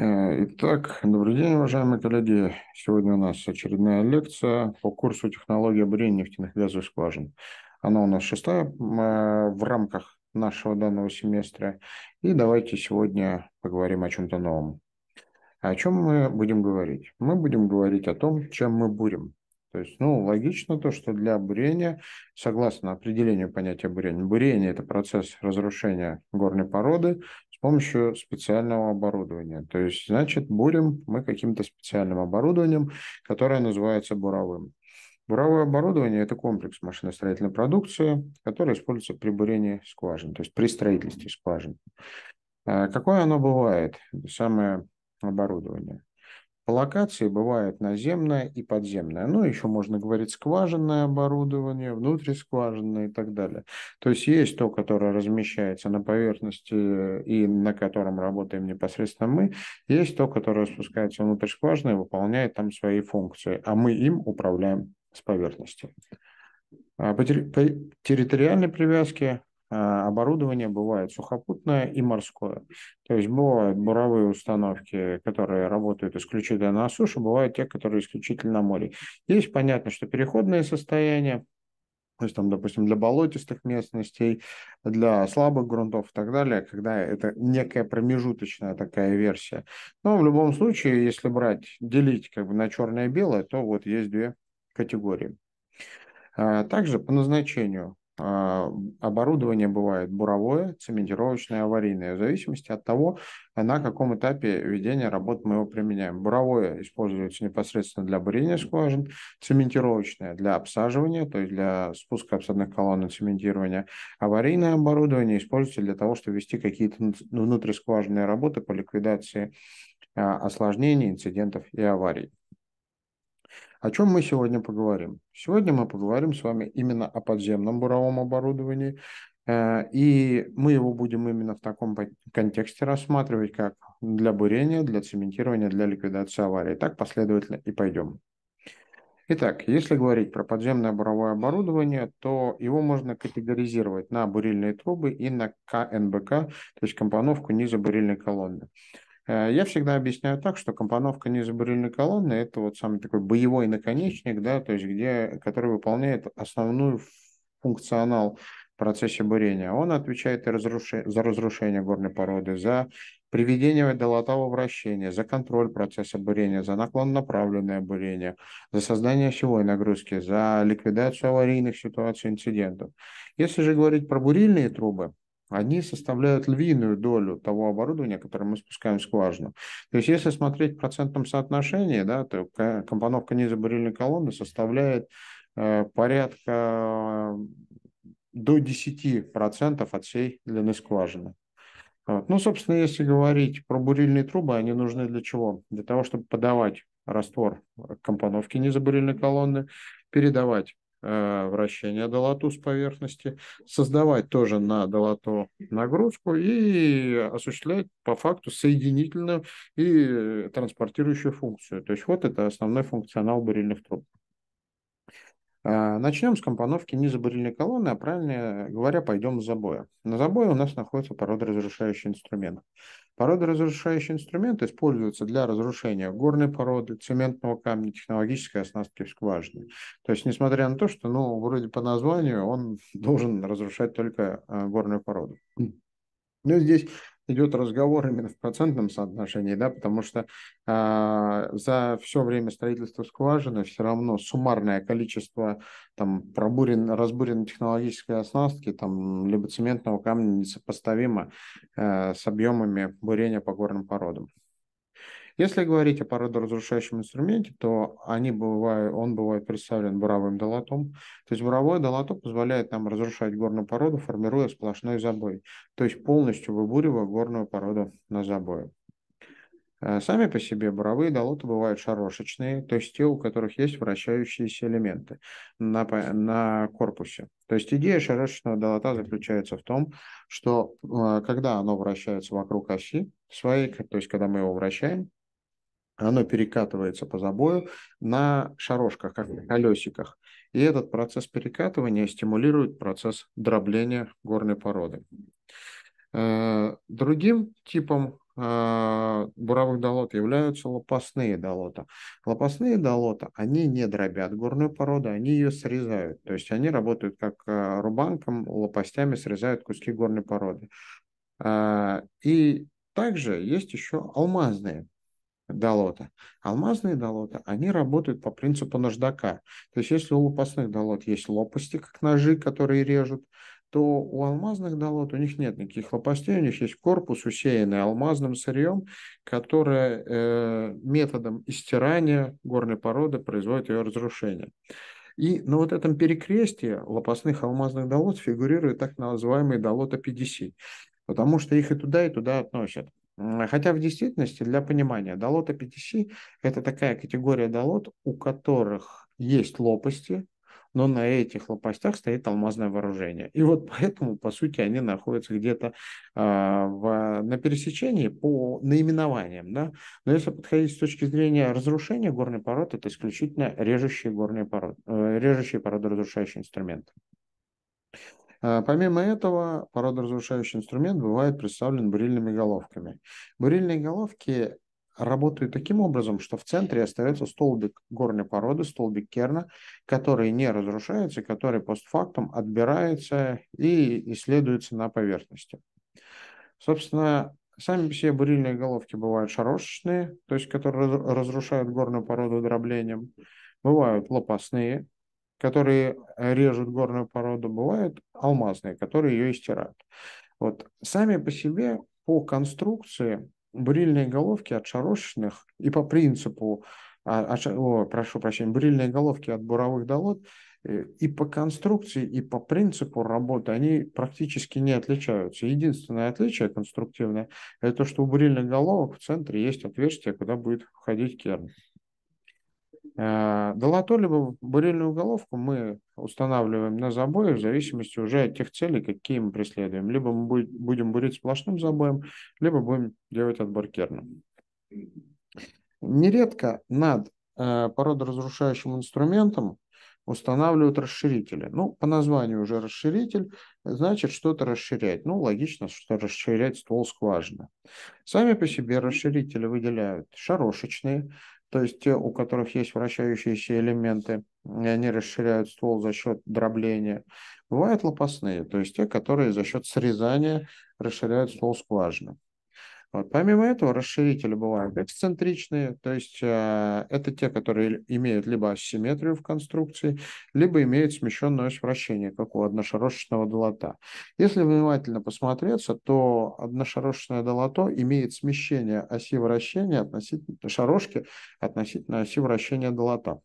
Э, итак, добрый день, уважаемые коллеги. Сегодня у нас очередная лекция по курсу технологии бурения нефтяных газовых скважин. Она у нас шестая э, в рамках нашего данного семестра. И давайте сегодня поговорим о чем-то новом. О чем мы будем говорить? Мы будем говорить о том, чем мы бурим. То есть, ну, логично то, что для бурения, согласно определению понятия бурения, бурение – это процесс разрушения горной породы с помощью специального оборудования. То есть, значит, бурим мы каким-то специальным оборудованием, которое называется буровым. Буровое оборудование – это комплекс машиностроительной продукции, который используется при бурении скважин, то есть при строительстве скважин. А, какое оно бывает, самое оборудование? Локации бывают наземное и подземное. Ну, еще можно говорить скважинное оборудование, внутрискважинное и так далее. То есть есть то, которое размещается на поверхности э, и на котором работаем непосредственно мы. Есть то, которое спускается внутрь скважины и выполняет там свои функции. А мы им управляем с поверхности. А по территориальной привязке а, оборудование бывает сухопутное и морское. То есть бывают буровые установки, которые работают исключительно на суше, бывают те, которые исключительно на море. Здесь понятно, что переходные состояния, то есть там, допустим, для болотистых местностей, для слабых грунтов и так далее, когда это некая промежуточная такая версия. Но в любом случае, если брать, делить как бы на черное и белое, то вот есть две категории. А, также по назначению а, оборудование бывает буровое, цементировочное, аварийное, в зависимости от того, на каком этапе ведения работ мы его применяем. Буровое используется непосредственно для бурения скважин, цементировочное для обсаживания, то есть для спуска обсадных колонн и цементирования. Аварийное оборудование используется для того, чтобы вести какие-то внутрискважинные работы по ликвидации а, осложнений, инцидентов и аварий. О чем мы сегодня поговорим? Сегодня мы поговорим с вами именно о подземном буровом оборудовании, э, и мы его будем именно в таком контексте рассматривать, как для бурения, для цементирования, для ликвидации аварии. Так последовательно и пойдем. Итак, если говорить про подземное буровое оборудование, то его можно категоризировать на бурильные трубы и на КНБК, то есть компоновку низа бурильной колонны. Э, я всегда объясняю так, что компоновка низобурильной колонны – это вот самый такой боевой наконечник, да, то есть где, который выполняет основную функционал в процессе бурения. Он отвечает и разруши... за разрушение горной породы, за приведение водолотого вращения, за контроль процесса бурения, за наклон направленное бурение, за создание осевой нагрузки, за ликвидацию аварийных ситуаций, инцидентов. Если же говорить про бурильные трубы, они составляют львиную долю того оборудования, которое мы спускаем в скважину. То есть если смотреть в процентном соотношении, да, то компоновка низа бурильной колонны составляет э, порядка э, до 10% от всей длины скважины. Вот. Ну, собственно, если говорить про бурильные трубы, они нужны для чего? Для того, чтобы подавать раствор компоновки низобурильной колонны, передавать Э, вращение долоту с поверхности, создавать тоже на долото нагрузку и осуществлять по факту соединительную и транспортирующую функцию. То есть вот это основной функционал бурильных труб. А, Начнем с компоновки не забурильной колонны, а правильно говоря, пойдем с забоя. На забое у нас находится порода разрушающий инструмент. Породы разрушающие инструменты используются для разрушения горной породы, цементного камня, технологической оснастки скважины. То есть, несмотря на то, что, ну, вроде по названию, он должен разрушать только э, горную породу. Но ну, здесь идет разговор именно в процентном соотношении, да, потому что э, за все время строительства скважины все равно суммарное количество там пробурен, разбурен технологической оснастки, там, либо цементного камня несопоставимо э, с объемами бурения по горным породам. Если говорить о породоразрушающем инструменте, то они бывают, он бывает представлен буровым долотом. То есть буровое долото позволяет нам разрушать горную породу, формируя сплошной забой, то есть полностью выбуривая горную породу на забое. Э, сами по себе буровые долоты бывают шарошечные, то есть те, у которых есть вращающиеся элементы на, на корпусе. То есть идея шарошечного долота заключается в том, что э, когда оно вращается вокруг оси своей, то есть когда мы его вращаем, оно перекатывается по забою на шарошках, как на колесиках. И этот процесс перекатывания стимулирует процесс дробления горной породы. Э, другим типом э, буровых долот являются лопастные долота. Лопастные долота, они не дробят горную породу, они ее срезают. То есть они работают как э, рубанком, лопастями срезают куски горной породы. И также есть еще алмазные долота. Алмазные долота, они работают по принципу наждака. То есть если у лопастных долот есть лопасти, как ножи, которые режут, то у алмазных долот у них нет никаких лопастей, у них есть корпус, усеянный алмазным сырьем, которое э, методом истирания горной породы производит ее разрушение. И на вот этом перекрестии лопастных алмазных долот фигурируют так называемые долота 50, потому что их и туда, и туда относят. Хотя в действительности для понимания долота пятищи – это такая категория долот, у которых есть лопасти, но на этих лопастях стоит алмазное вооружение. И вот поэтому, по сути, они находятся где-то э, в, на пересечении по наименованиям. Да? Но если подходить с точки зрения разрушения горной породы, это исключительно режущие горные породы, э, режущие породы разрушающие инструменты. Э, помимо этого, породоразрушающий инструмент бывает представлен бурильными головками. Бурильные головки работают таким образом, что в центре остается столбик горной породы, столбик керна, который не разрушается, который постфактум отбирается и исследуется на поверхности. Собственно, сами все бурильные головки бывают шарошечные, то есть которые разрушают горную породу дроблением, бывают лопастные, которые э, режут горную породу, бывают алмазные, которые ее истирают. Вот сами по себе по конструкции бурильные головки от шарошечных и по принципу, от, а, а о, прошу прощения, бурильные головки от буровых долот э, и по конструкции, и по принципу работы они практически не отличаются. Единственное отличие конструктивное – это то, что у бурильных головок в центре есть отверстие, куда будет входить керн. Долото э, либо бурильную головку мы устанавливаем на забое в зависимости уже от тех целей, какие мы преследуем. Либо мы будем бурить сплошным забоем, либо будем делать отбор керном. Нередко над э, породоразрушающим инструментом устанавливают расширители. Ну, по названию уже расширитель, значит что-то расширять. Ну, логично, что расширять ствол скважины. Сами по себе расширители выделяют шарошечные, то есть у которых есть вращающиеся элементы, и они расширяют ствол за счет дробления. Бывают лопастные, то есть те, которые за счет срезания расширяют ствол скважины. Вот. Помимо этого, расширители бывают эксцентричные, то есть э, это те, которые имеют либо асимметрию в конструкции, либо имеют смещенное ось вращения, как у одношарошечного долота. Если внимательно посмотреться, то одношарошечное долото имеет смещение оси вращения относительно шарошки относительно оси вращения долота.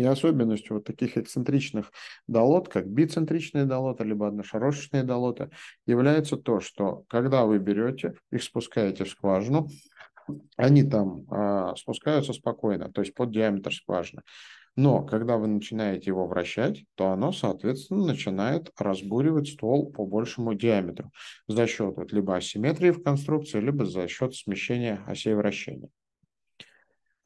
И особенностью вот таких эксцентричных долот, как бицентричные долоты, либо одношарошечные долоты, является то, что когда вы берете, их спускаете в скважину, они там э, спускаются спокойно, то есть под диаметр скважины. Но когда вы начинаете его вращать, то оно, соответственно, начинает разбуривать ствол по большему диаметру за счет вот, либо асимметрии в конструкции, либо за счет смещения осей вращения.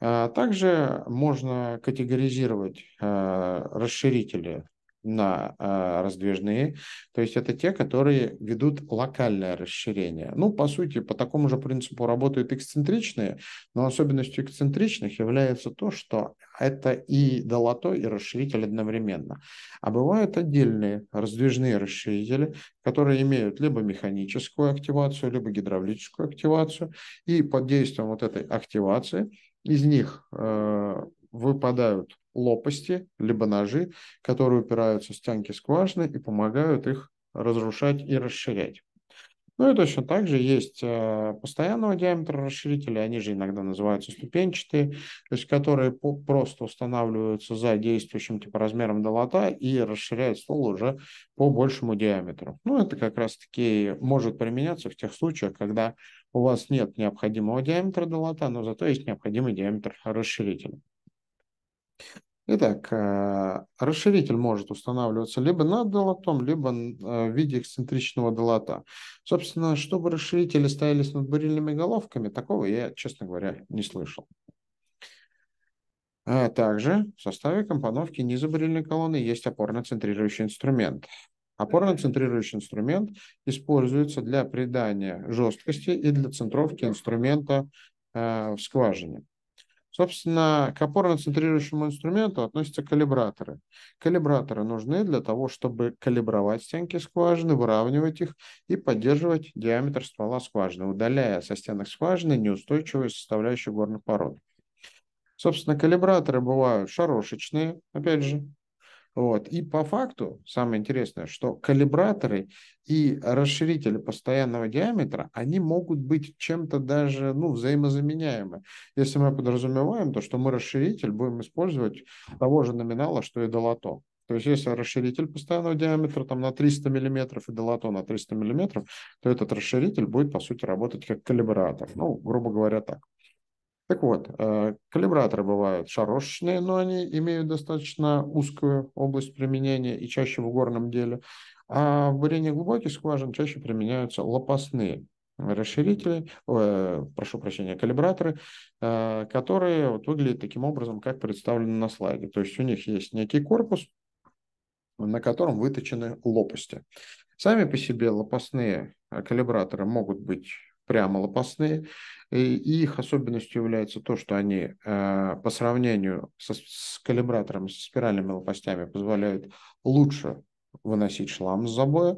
А также можно категоризировать э, расширители на э, раздвижные, то есть это те, которые ведут локальное расширение. Ну, по сути, по такому же принципу работают эксцентричные, но особенностью эксцентричных является то, что это и долото, и расширитель одновременно. А бывают отдельные раздвижные расширители, которые имеют либо механическую активацию, либо гидравлическую активацию, и под действием вот этой активации из них э, выпадают лопасти, либо ножи, которые упираются в стенки скважины и помогают их разрушать и расширять. Ну и точно так же есть э, постоянного диаметра расширители, они же иногда называются ступенчатые, то есть которые просто устанавливаются за действующим типа размером долота и расширяют ствол уже по большему диаметру. Ну это как раз таки может применяться в тех случаях, когда у вас нет необходимого диаметра долота, но зато есть необходимый диаметр расширителя. Итак, э, расширитель может устанавливаться либо над долотом, либо э, в виде эксцентричного долота. Собственно, чтобы расширители ставились над бурильными головками, такого я, честно говоря, не слышал. А также в составе компоновки низа бурильной колонны есть опорно-центрирующий инструмент. Опорно-центрирующий инструмент используется для придания жесткости и для центровки инструмента э, в скважине. Собственно, к опорно-центрирующему инструменту относятся калибраторы. Калибраторы нужны для того, чтобы калибровать стенки скважины, выравнивать их и поддерживать диаметр ствола скважины, удаляя со стенок скважины неустойчивые составляющие горных пород. Собственно, калибраторы бывают шарошечные, опять же, вот. И по факту, самое интересное, что калибраторы и расширители постоянного диаметра, они могут быть чем-то даже ну, взаимозаменяемы. Если мы подразумеваем то, что мы расширитель будем использовать того же номинала, что и долото. То есть если расширитель постоянного диаметра там на 300 мм и долото на 300 мм, то этот расширитель будет, по сути, работать как калибратор. Ну, грубо говоря, так. Так вот, э, калибраторы бывают шарошечные, но они имеют достаточно узкую область применения и чаще в горном деле. А в бурении глубоких скважин чаще применяются лопастные расширители, э, прошу прощения, калибраторы, э, которые вот выглядят таким образом, как представлено на слайде. То есть у них есть некий корпус, на котором выточены лопасти. Сами по себе лопастные калибраторы могут быть прямо лопастные. И, их особенностью является то, что они э, по сравнению со, с калибратором, с спиральными лопастями позволяют лучше выносить шлам с забоя,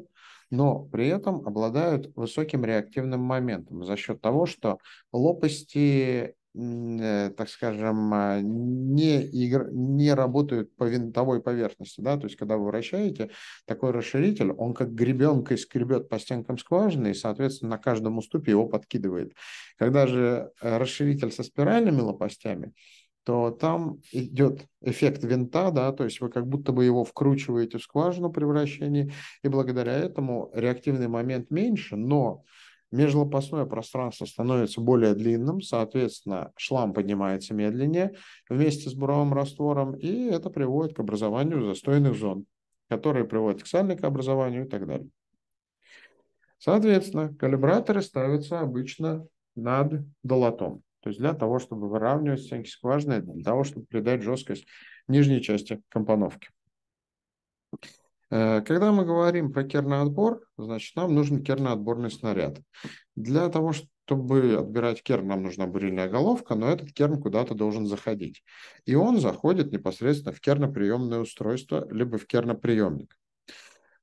но при этом обладают высоким реактивным моментом за счет того, что лопасти Э, так скажем, а, не, игр, не работают по винтовой поверхности, да, то есть когда вы вращаете, такой расширитель, он как гребенкой скребет по стенкам скважины и, соответственно, на каждом уступе его подкидывает. Когда же э, расширитель со спиральными лопастями, то там идет эффект винта, да, то есть вы как будто бы его вкручиваете в скважину при вращении, и благодаря этому реактивный момент меньше, но межлопастное пространство становится более длинным, соответственно, шлам поднимается медленнее вместе с буровым раствором, и это приводит к образованию застойных зон, которые приводят к сальникообразованию и так далее. Соответственно, калибраторы ставятся обычно над долотом. То есть для того, чтобы выравнивать стенки скважины, для того, чтобы придать жесткость нижней части компоновки. Э, когда мы говорим про керноотбор, значит, нам нужен керноотборный снаряд. Для того, чтобы отбирать керн, нам нужна бурильная головка, но этот керн куда-то должен заходить. И он заходит непосредственно в керноприемное устройство, либо в керноприемник.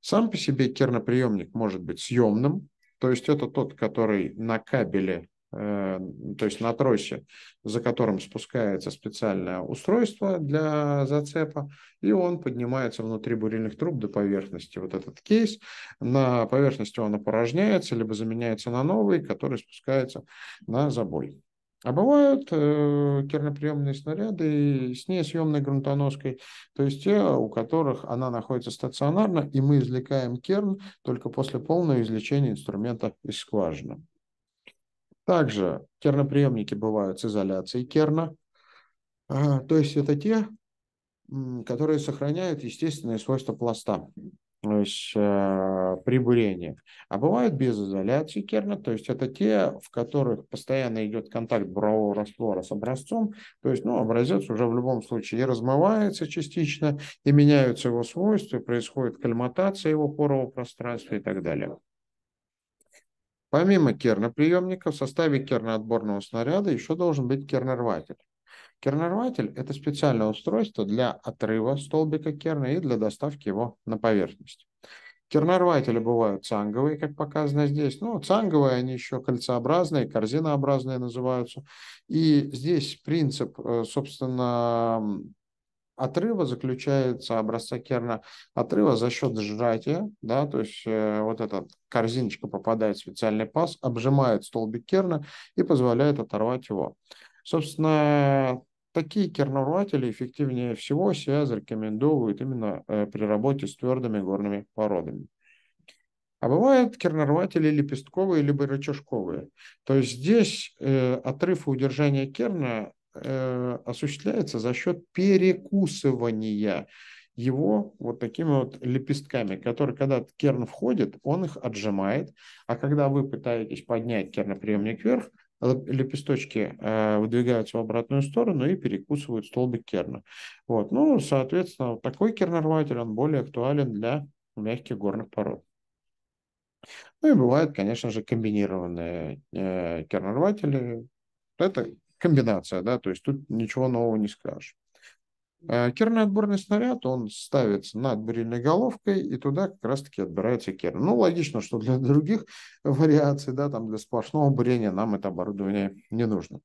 Сам по себе керноприемник может быть съемным, то есть это тот, который на кабеле Э, ну, то есть на тросе, за которым спускается специальное устройство для зацепа, и он поднимается внутри бурильных труб до поверхности. Вот этот кейс, на поверхности он опорожняется, либо заменяется на новый, который спускается на забой. А бывают э, керноприемные снаряды с несъемной грунтоноской, то есть те, у которых она находится стационарно, и мы извлекаем керн только после полного извлечения инструмента из скважины. Также терноприемники бывают с изоляцией керна, а, то есть это те, которые сохраняют естественные свойства пласта то есть, э, при А бывают без изоляции керна, то есть это те, в которых постоянно идет контакт бурового раствора с образцом, то есть ну, образец уже в любом случае и размывается частично, и меняются его свойства, происходит кальматация его порового пространства и так далее. Помимо керноприемника, в составе керноотборного снаряда еще должен быть кернорватель. Кернорватель – это специальное устройство для отрыва столбика керна и для доставки его на поверхность. Кернорватели бывают цанговые, как показано здесь. Ну, цанговые, они еще кольцеобразные, корзинообразные называются. И здесь принцип, э, собственно, отрыва заключается, образца керна отрыва за счет сжатия, да, то есть э, вот эта корзиночка попадает в специальный паз, обжимает столбик керна и позволяет оторвать его. Собственно, такие кернорватели эффективнее всего себя рекомендуют именно э, при работе с твердыми горными породами. А бывают кернорватели лепестковые либо рычажковые. То есть здесь э, отрыв и удержание керна Э, осуществляется за счет перекусывания его вот такими вот лепестками, которые, когда керн входит, он их отжимает, а когда вы пытаетесь поднять керноприемник вверх, лепесточки э, выдвигаются в обратную сторону и перекусывают столбик керна. Вот. Ну, соответственно, вот такой кернорватель, он более актуален для мягких горных пород. Ну и бывают, конечно же, комбинированные э, кернорватели. Это комбинация, да, то есть тут ничего нового не скажешь. А керный отборный снаряд, он ставится над бурильной головкой, и туда как раз-таки отбирается керн. Ну, логично, что для других вариаций, да, там для сплошного бурения нам это оборудование не нужно.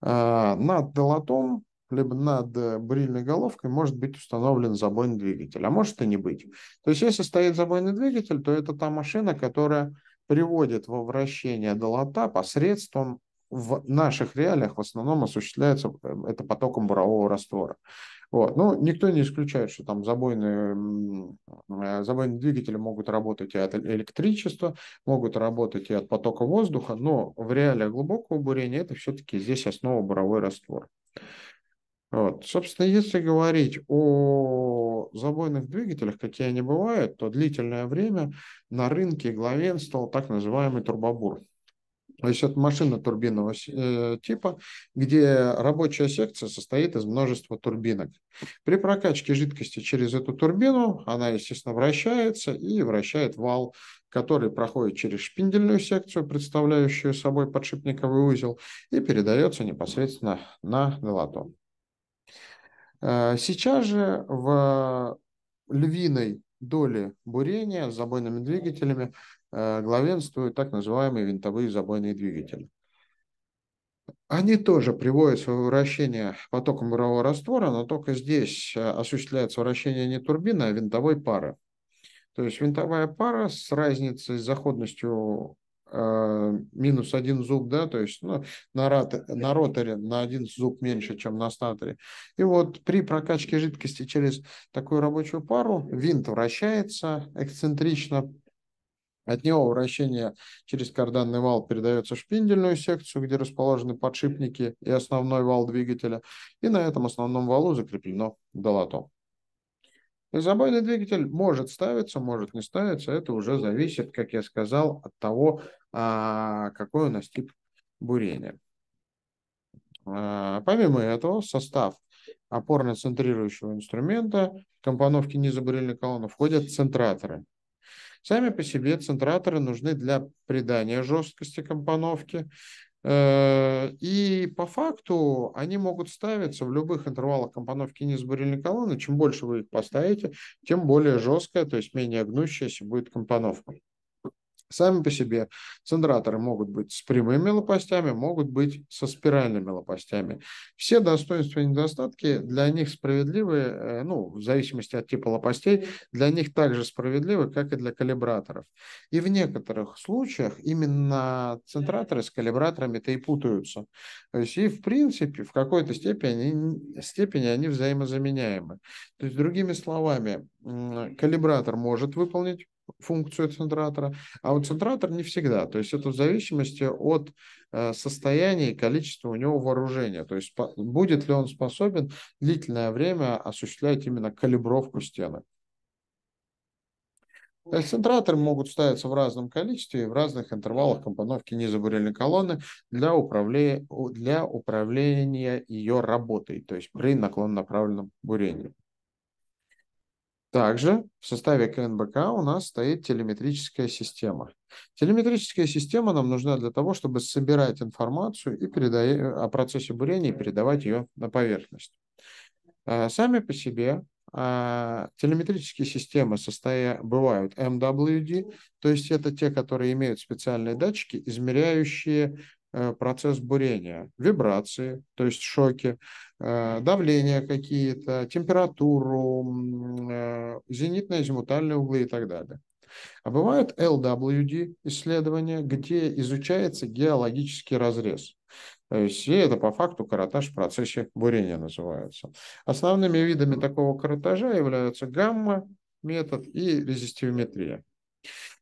А над долотом, либо над бурильной головкой может быть установлен забойный двигатель, а может и не быть. То есть, если стоит забойный двигатель, то это та машина, которая приводит во вращение долота посредством в наших реалиях в основном осуществляется э, это потоком бурового раствора. Вот. Ну, никто не исключает, что там забойные, э, забойные двигатели могут работать и от электричества, могут работать и от потока воздуха, но в реалиях глубокого бурения это все-таки здесь основа буровой раствор. Вот. Собственно, если говорить о забойных двигателях, какие они бывают, то длительное время на рынке главенствовал так называемый турбобур. То есть это машина турбинного э, типа, где рабочая секция состоит из множества турбинок. При прокачке жидкости через эту турбину она, естественно, вращается и вращает вал, который проходит через шпиндельную секцию, представляющую собой подшипниковый узел, и передается непосредственно на долотон. Э, сейчас же в львиной доли бурения с забойными двигателями Э, главенствуют так называемые винтовые забойные двигатели. Они тоже приводят свое вращение потоком бурового раствора, но только здесь э, осуществляется вращение не турбины, а винтовой пары. То есть винтовая пара с разницей с заходностью э, минус один зуб, да, то есть ну, на, рот, на роторе на один зуб меньше, чем на статоре. И вот при прокачке жидкости через такую рабочую пару винт вращается эксцентрично от него вращение через карданный вал передается в шпиндельную секцию, где расположены подшипники и основной вал двигателя, и на этом основном валу закреплено долото. Изобойный двигатель может ставиться, может не ставиться. Это уже зависит, как я сказал, от того, а, какой у нас тип бурения. А, помимо этого, состав опорно-центрирующего инструмента компоновки низобурильной колонны входят центраторы. Сами по себе центраторы нужны для придания жесткости компоновки, э, и по факту они могут ставиться в любых интервалах компоновки низа бурильной колонны. Чем больше вы их поставите, тем более жесткая, то есть менее гнущаяся будет компоновка. Сами по себе центраторы могут быть с прямыми лопастями, могут быть со спиральными лопастями. Все достоинства и недостатки для них справедливы, э, ну, в зависимости от типа лопастей, для них также справедливы, как и для калибраторов. И в некоторых случаях именно центраторы с калибраторами-то и путаются. То есть и в принципе, в какой-то степени, степени они взаимозаменяемы. То есть, другими словами, калибратор может выполнить функцию центратора, а у центратор не всегда. То есть это в зависимости от э, состояния и количества у него вооружения. То есть будет ли он способен длительное время осуществлять именно калибровку стены. Центраторы могут ставиться в разном количестве и в разных интервалах компоновки низобурильной колонны для, управле... для управления ее работой, то есть при наклонно направленном бурении. Также в составе КНБК у нас стоит телеметрическая система. Телеметрическая система нам нужна для того, чтобы собирать информацию и переда... о процессе бурения и передавать ее на поверхность. А, сами по себе а, телеметрические системы состоя... бывают MWD, то есть это те, которые имеют специальные датчики, измеряющие Э, процесс бурения, вибрации, то есть шоки, э, давление какие-то, температуру, э, зенитные, зимутальные углы и так далее. А бывают LWD исследования, где изучается геологический разрез. То есть и это по факту каротаж в процессе бурения называется. Основными видами такого каротажа являются гамма-метод и резистивометрия.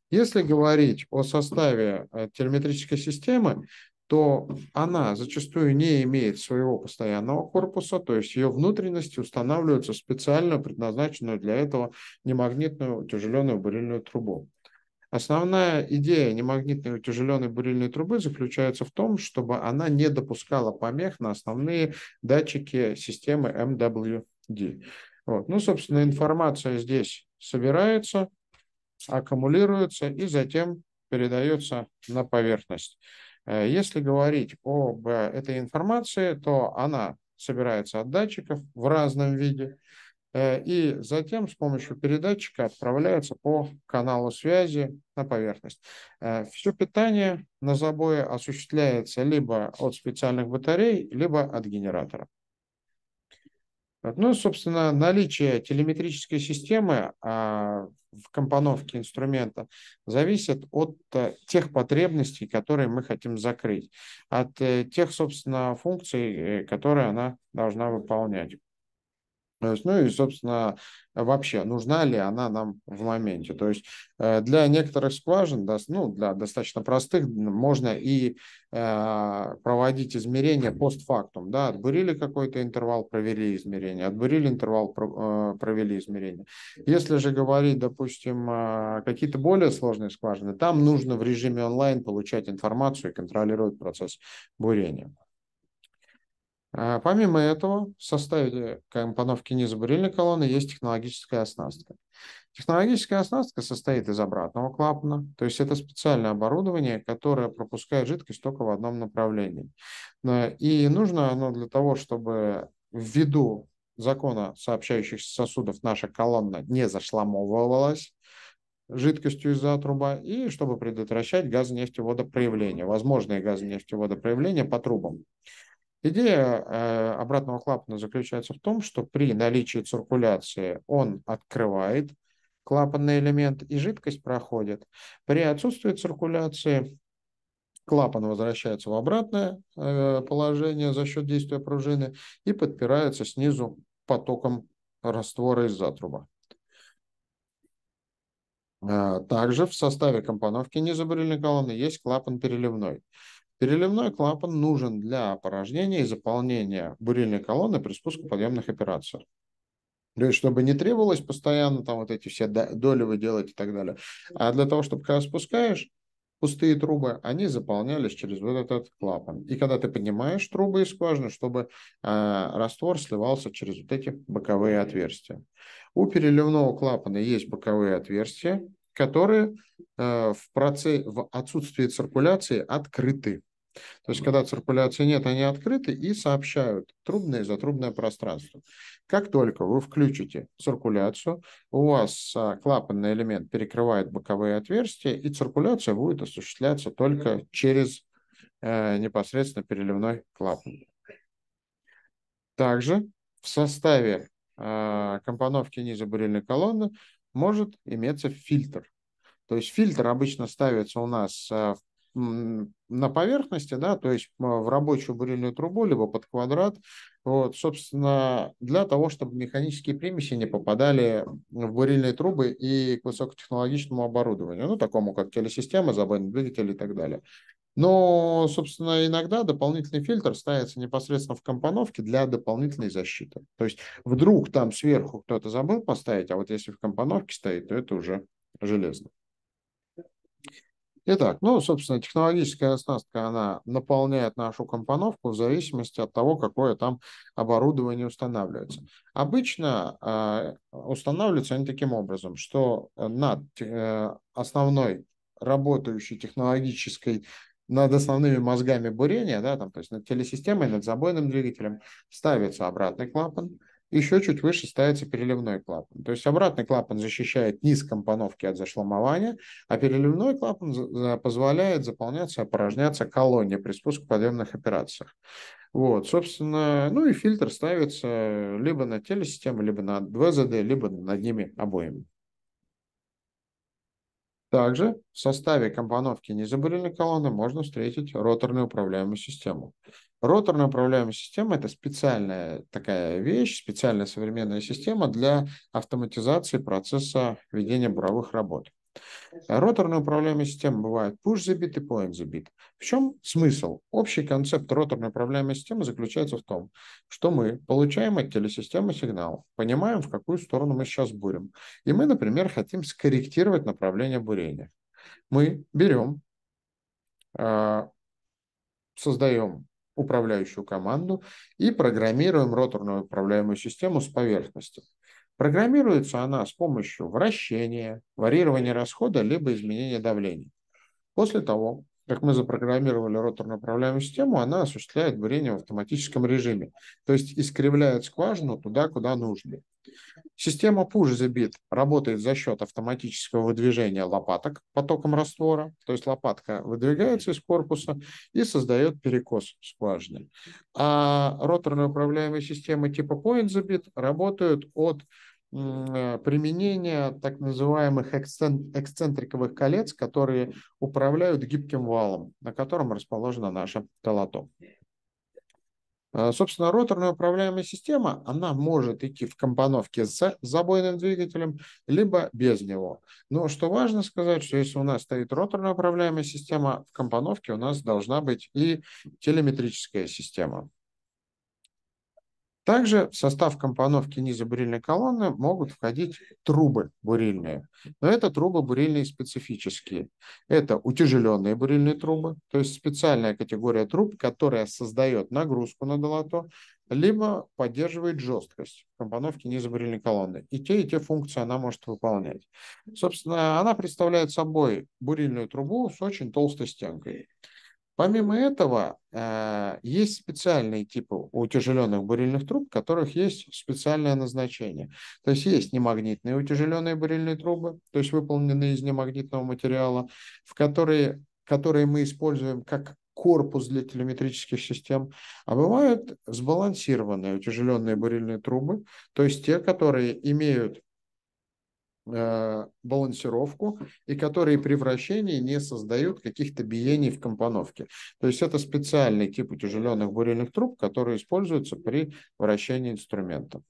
Если говорить о составе термометрической системы, то она зачастую не имеет своего постоянного корпуса, то есть ее внутренности устанавливаются специально предназначенную для этого немагнитную утяжеленную бурильную трубу. Основная идея немагнитной утяжеленной бурильной трубы заключается в том, чтобы она не допускала помех на основные датчики системы MWD. Вот. Ну, собственно, информация здесь собирается, аккумулируется и затем передается на поверхность. Э, если говорить об э, этой информации, то она собирается от датчиков в разном виде э, и затем с помощью передатчика отправляется по каналу связи на поверхность. Все питание на забое осуществляется либо от специальных батарей, либо от генератора. Ну, собственно, наличие телеметрической системы а, в компоновке инструмента зависит от э, тех потребностей, которые мы хотим закрыть, от э, тех, собственно, функций, э, которые она должна выполнять. То есть, ну и, собственно, вообще, нужна ли она нам в моменте. То есть э, для некоторых скважин, ну, для достаточно простых, можно и э, проводить измерения постфактум. Да, отбурили какой-то интервал, провели измерение, отбурили интервал, э, провели измерение. Если же говорить, допустим, какие-то более сложные скважины, там нужно в режиме онлайн получать информацию и контролировать процесс бурения. А, помимо этого, в составе компоновки незабурильной колонны есть технологическая оснастка. Технологическая оснастка состоит из обратного клапана, то есть это специальное оборудование, которое пропускает жидкость только в одном направлении. И нужно оно для того, чтобы ввиду закона сообщающихся сосудов наша колонна не зашламовывалась, жидкостью из-за труба и чтобы предотвращать газ-нефтеводопроявление, возможные газ-нефтеводопроявления по трубам. Идея э, обратного клапана заключается в том, что при наличии циркуляции он открывает клапанный элемент и жидкость проходит. При отсутствии циркуляции клапан возвращается в обратное э, положение за счет действия пружины и подпирается снизу потоком раствора из затруба. Э, также в составе компоновки незабрельной колонны есть клапан переливной. Переливной клапан нужен для опорожнения и заполнения бурильной колонны при спускоподъемных операциях. То есть, чтобы не требовалось постоянно там вот эти все доли вы делать и так далее. А для того, чтобы когда спускаешь, пустые трубы, они заполнялись через вот этот клапан. И когда ты поднимаешь трубы из скважины, чтобы э, раствор сливался через вот эти боковые отверстия. У переливного клапана есть боковые отверстия, которые э, в, процессе, в отсутствии циркуляции открыты. То есть, когда циркуляции нет, они открыты и сообщают трубное и затрубное пространство. Как только вы включите циркуляцию, у вас а, клапанный элемент перекрывает боковые отверстия, и циркуляция будет осуществляться только через э, непосредственно переливной клапан. Также в составе э, компоновки низобурильной колонны может иметься фильтр. То есть фильтр обычно ставится у нас а, в на поверхности, да, то есть в рабочую бурильную трубу, либо под квадрат, вот, собственно, для того, чтобы механические примеси не попадали в бурильные трубы и к высокотехнологичному оборудованию, ну, такому как телесистема забойный двигатель и так далее. Но, собственно, иногда дополнительный фильтр ставится непосредственно в компоновке для дополнительной защиты. То есть вдруг там сверху кто-то забыл поставить, а вот если в компоновке стоит, то это уже железно. Итак, ну, собственно, технологическая оснастка, она наполняет нашу компоновку в зависимости от того, какое там оборудование устанавливается. Обычно э, устанавливаются они таким образом, что над э, основной работающей технологической над основными мозгами бурения, да, там, то есть над телесистемой, над забойным двигателем, ставится обратный клапан, еще чуть выше ставится переливной клапан. То есть обратный клапан защищает низ компоновки от зашламования, а переливной клапан позволяет заполняться, опорожняться колонне при спуске подъемных операциях. Вот, собственно, ну и фильтр ставится либо на телесистему, либо на 2 либо над ними обоими. Также в составе компоновки незабурильной колонны можно встретить роторную управляемую систему. Роторная управляемая система – это специальная такая вещь, специальная современная система для автоматизации процесса ведения буровых работ. Э, роторные управляемая система бывает push забит и point забит. В чем смысл? Общий концепт роторной управляемой системы заключается в том, что мы получаем от телесистемы сигнал, понимаем, в какую сторону мы сейчас бурим. И мы, например, хотим скорректировать направление бурения. Мы берем, э, создаем управляющую команду и программируем роторную управляемую систему с поверхности. Программируется она с помощью вращения, варьирования расхода, либо изменения давления. После того, как мы запрограммировали роторную управляемую систему, она осуществляет бурение в автоматическом режиме, то есть искривляет скважину туда, куда нужно. Система Push the Bit работает за счет автоматического выдвижения лопаток потоком раствора, то есть лопатка выдвигается из корпуса и создает перекос скважины. А роторные управляемые системы типа Point the Bit работают от Э, применение так называемых эксцентриковых колец, которые управляют гибким валом, на котором расположено наше колото. Э, собственно, роторная управляемая система, она может идти в компоновке с забойным двигателем, либо без него. Но что важно сказать, что если у нас стоит роторная управляемая система, в компоновке у нас должна быть и телеметрическая система. Также в состав компоновки низа бурильной колонны могут входить трубы бурильные. Но это трубы бурильные специфические. Это утяжеленные бурильные трубы, то есть специальная категория труб, которая создает нагрузку на долото, либо поддерживает жесткость компоновки низа бурильной колонны. И те, и те функции она может выполнять. Собственно, она представляет собой бурильную трубу с очень толстой стенкой. Помимо этого, э, есть специальные типы утяжеленных бурильных труб, у которых есть специальное назначение. То есть есть немагнитные утяжеленные бурильные трубы, то есть выполненные из немагнитного материала, в которые, которые мы используем как корпус для телеметрических систем, а бывают сбалансированные утяжеленные бурильные трубы, то есть те, которые имеют Э, балансировку и которые при вращении не создают каких-то биений в компоновке. То есть это специальный тип утяжеленных бурильных труб, которые используются при вращении инструмента.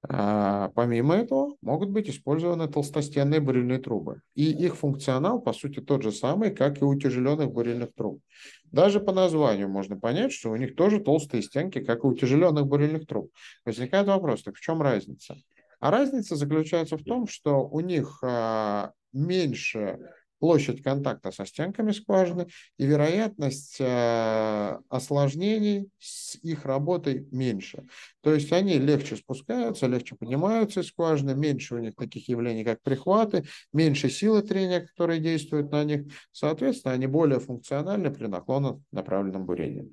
Помимо этого могут быть использованы толстостенные бурильные трубы. И их функционал, по сути, тот же самый, как и у утяжеленных бурильных труб. Даже по названию можно понять, что у них тоже толстые стенки, как и у утяжеленных бурильных труб. Возникает вопрос, так в чем разница? А разница заключается в том, что у них а, меньше площадь контакта со стенками скважины и вероятность э, осложнений с их работой меньше. То есть они легче спускаются, легче поднимаются из скважины, меньше у них таких явлений, как прихваты, меньше силы трения, которые действуют на них. Соответственно, они более функциональны при наклонно направленном бурении.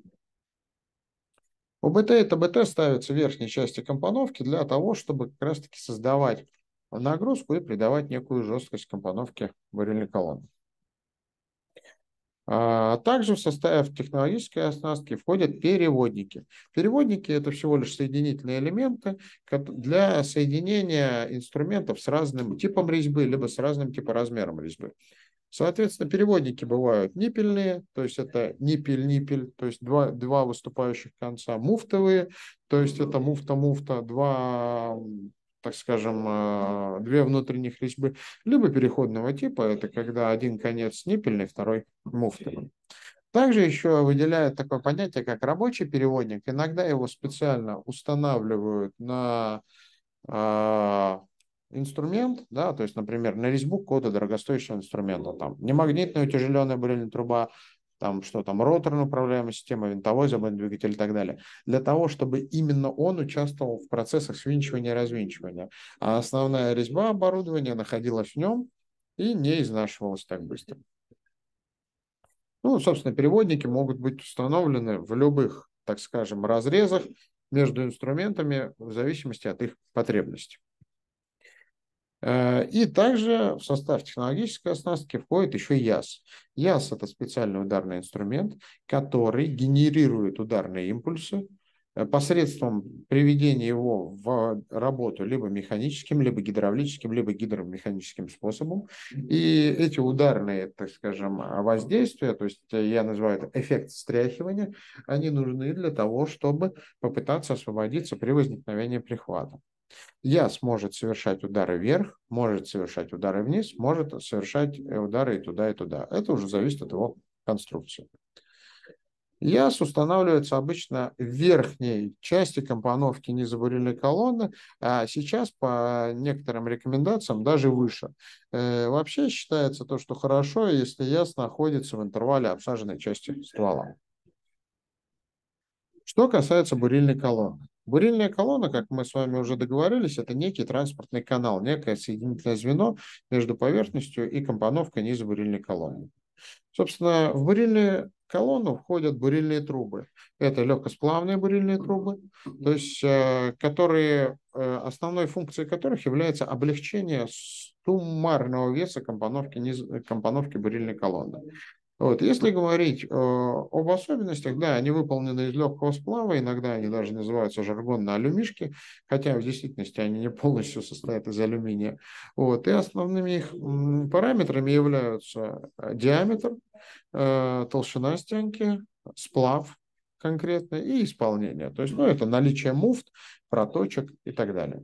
ОБТ и ТБТ ставятся в верхней части компоновки для того, чтобы как раз-таки создавать нагрузку и придавать некую жесткость компоновке бурильной колонны. А также в составе технологической оснастки входят переводники. Переводники – это всего лишь соединительные элементы для соединения инструментов с разным типом резьбы либо с разным типоразмером резьбы. Соответственно, переводники бывают ниппельные, то есть это ниппель-ниппель, то есть два, два выступающих конца, муфтовые, то есть это муфта-муфта, два так скажем, э, две внутренних резьбы, либо переходного типа, это когда один конец ниппельный, второй муфтовый. Также еще выделяют такое понятие, как рабочий переводник. Иногда его специально устанавливают на э, инструмент, да, то есть, например, на резьбу кода дорогостоящего инструмента, там, не немагнитная утяжеленная бурильная труба, там что там, роторная управляемая система, винтовой забойный двигатель и так далее, для того, чтобы именно он участвовал в процессах свинчивания и развинчивания. А основная резьба оборудования находилась в нем и не изнашивалась так быстро. Ну, собственно, переводники могут быть установлены в любых, так скажем, разрезах между инструментами в зависимости от их потребностей. Э, и также в состав технологической оснастки входит еще ЯС. ЯС – это специальный ударный инструмент, который генерирует ударные импульсы э, посредством приведения его в работу либо механическим, либо гидравлическим, либо гидромеханическим способом. И эти ударные, так скажем, а, воздействия, то есть э, я называю это эффект стряхивания, они нужны для того, чтобы попытаться освободиться при возникновении прихвата. Яс может совершать удары вверх, может совершать удары вниз, может совершать э, удары и туда, и туда. Это уже зависит от его конструкции. Яс устанавливается обычно в верхней части компоновки низобурильной колонны, а сейчас по некоторым рекомендациям даже выше. Э, вообще считается то, что хорошо, если яс находится в интервале обсаженной части ствола. Что касается бурильной колонны. Бурильная колонна, как мы с вами уже договорились, это некий транспортный канал, некое соединительное звено между поверхностью и компоновкой низа бурильной колонны. Собственно, в бурильную колонну входят бурильные трубы. Это легкосплавные бурильные трубы, то есть, э, которые, э, основной функцией которых является облегчение суммарного веса компоновки, низ, э, компоновки бурильной колонны. Вот. Если говорить э, об особенностях, да, они выполнены из легкого сплава, иногда они даже называются жаргонно алюмишки, хотя в действительности они не полностью состоят из алюминия. Вот. И основными их параметрами являются э, диаметр, э, толщина стенки, сплав конкретно и исполнение. То есть ну, это наличие муфт, проточек и так далее.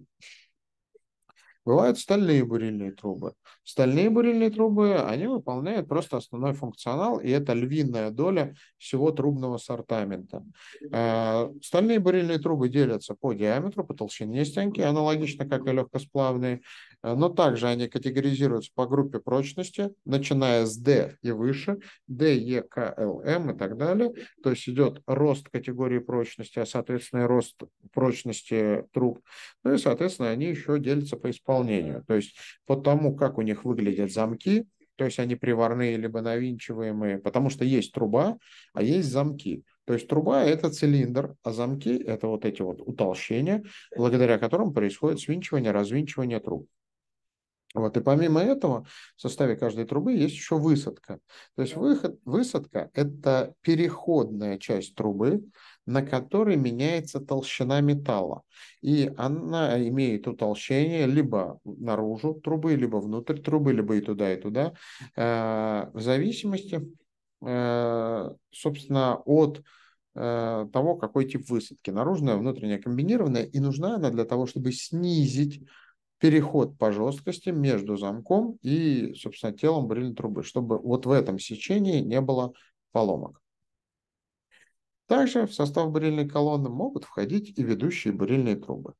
Бывают стальные бурильные трубы. Стальные бурильные трубы, они выполняют просто основной функционал, и это львиная доля всего трубного сортамента. Э, стальные бурильные трубы делятся по диаметру, по толщине стенки, аналогично как и легкосплавные. Э, но также они категоризируются по группе прочности, начиная с D и выше, D, E, К, Л, М и так далее. То есть идет рост категории прочности, а, соответственно, и рост прочности труб. Ну и, соответственно, они еще делятся по исполнению. То есть по тому, как у них выглядят замки, то есть они приварные либо навинчиваемые, потому что есть труба, а есть замки. То есть труба – это цилиндр, а замки – это вот эти вот утолщения, благодаря которым происходит свинчивание, развинчивание труб. Вот. И помимо этого в составе каждой трубы есть еще высадка. То есть выход, высадка – это переходная часть трубы, на которой меняется толщина металла. И она имеет утолщение либо наружу трубы, либо внутрь трубы, либо и туда, и туда, э, в зависимости, э, собственно, от э, того, какой тип высадки. Наружная, внутренняя, комбинированная. И нужна она для того, чтобы снизить переход по жесткости между замком и, собственно, телом брильной трубы, чтобы вот в этом сечении не было поломок. Также в состав бурильной колонны могут входить и ведущие бурильные трубы.